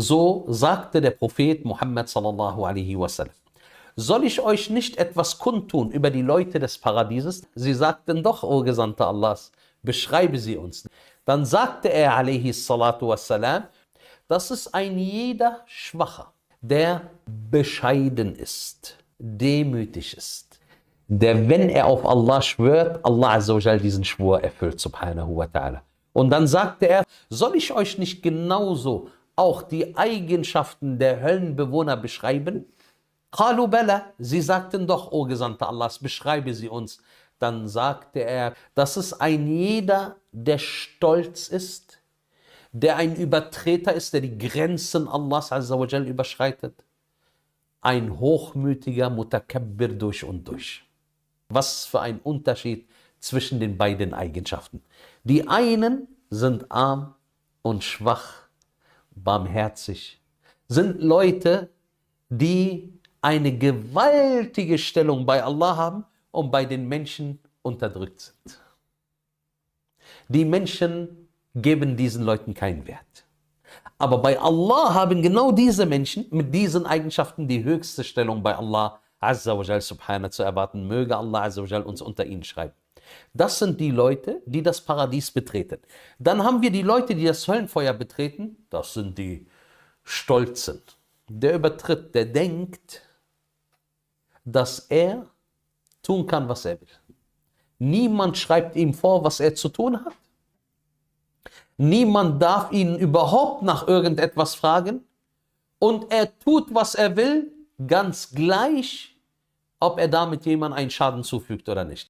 So sagte der Prophet Muhammad sallallahu alaihi wasallam. Soll ich euch nicht etwas kundtun über die Leute des Paradieses? Sie sagten doch, O Gesandter Allahs, beschreibe sie uns. Dann sagte er alaihi salatu wasalam, das ist ein jeder Schwacher, der bescheiden ist, demütig ist, der, wenn er auf Allah schwört, Allah Azzawajal diesen Schwur erfüllt, subhanahu wa ta'ala. Und dann sagte er, soll ich euch nicht genauso auch die Eigenschaften der Höllenbewohner beschreiben? Qalu sie sagten doch, O Gesandter Allahs, beschreibe sie uns. Dann sagte er, dass es ein jeder, der stolz ist, der ein Übertreter ist, der die Grenzen Allahs Azzawajal überschreitet. Ein hochmütiger Mutakabbir durch und durch. Was für ein Unterschied zwischen den beiden Eigenschaften. Die einen sind arm und schwach barmherzig, sind Leute, die eine gewaltige Stellung bei Allah haben und bei den Menschen unterdrückt sind. Die Menschen geben diesen Leuten keinen Wert. Aber bei Allah haben genau diese Menschen mit diesen Eigenschaften die höchste Stellung bei Allah Azza wa Jal subhanahu zu erwarten. Möge Allah Azza wa Jal uns unter ihnen schreiben. Das sind die Leute, die das Paradies betreten. Dann haben wir die Leute, die das Höllenfeuer betreten. Das sind die Stolzen. Der übertritt, der denkt, dass er tun kann, was er will. Niemand schreibt ihm vor, was er zu tun hat. Niemand darf ihn überhaupt nach irgendetwas fragen. Und er tut, was er will, ganz gleich, ob er damit jemand einen Schaden zufügt oder nicht.